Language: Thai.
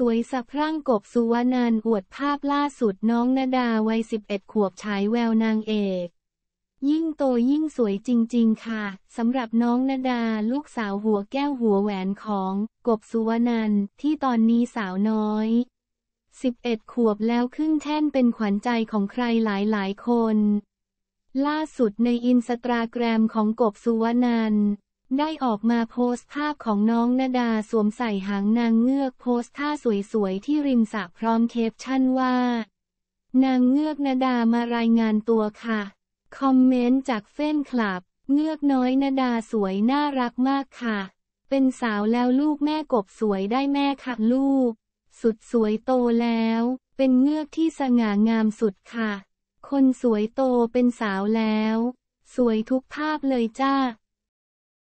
สวยสะพรั่งกบสุวนัน อวดภาพล่าสุดน้องนาดาวัย11 ขวบฉายแววนางเอก ยิ่งโตยิ่งสวยจริง ๆ ค่ะสำหรับน้องนาดาลูกสาวหัวแก้วหัวแหวนของกบสุวนัน ที่ตอนนี้สาวน้อย 11 ขวบแล้วขึ้นแท่นเป็นขวัญใจของใครหลาย ๆ คน ล่าสุดในอินสตาแกรมของกบสุวนันทได้ออกมาโพสต์ภาพของน้องนาดาสวมใส่หางนางเงือกโพสต์ท่าสวยๆที่ริมสระพร้อมแคปชั่นว่า นางเงือกนาดามารายงานตัวค่ะคอมเมนต์จากเฟ้นคลับเงือกน้อยนาดาสวยน่ารักมากค่ะ เป็นสาวแล้วลูกแม่กบสวยได้แม่ค่ะลูก สุดสวยโตแล้ว เป็นเงือกที่สง่างามสุดค่ะ คนสวยโตเป็นสาวแล้ว สวยทุกภาพเลยจ้า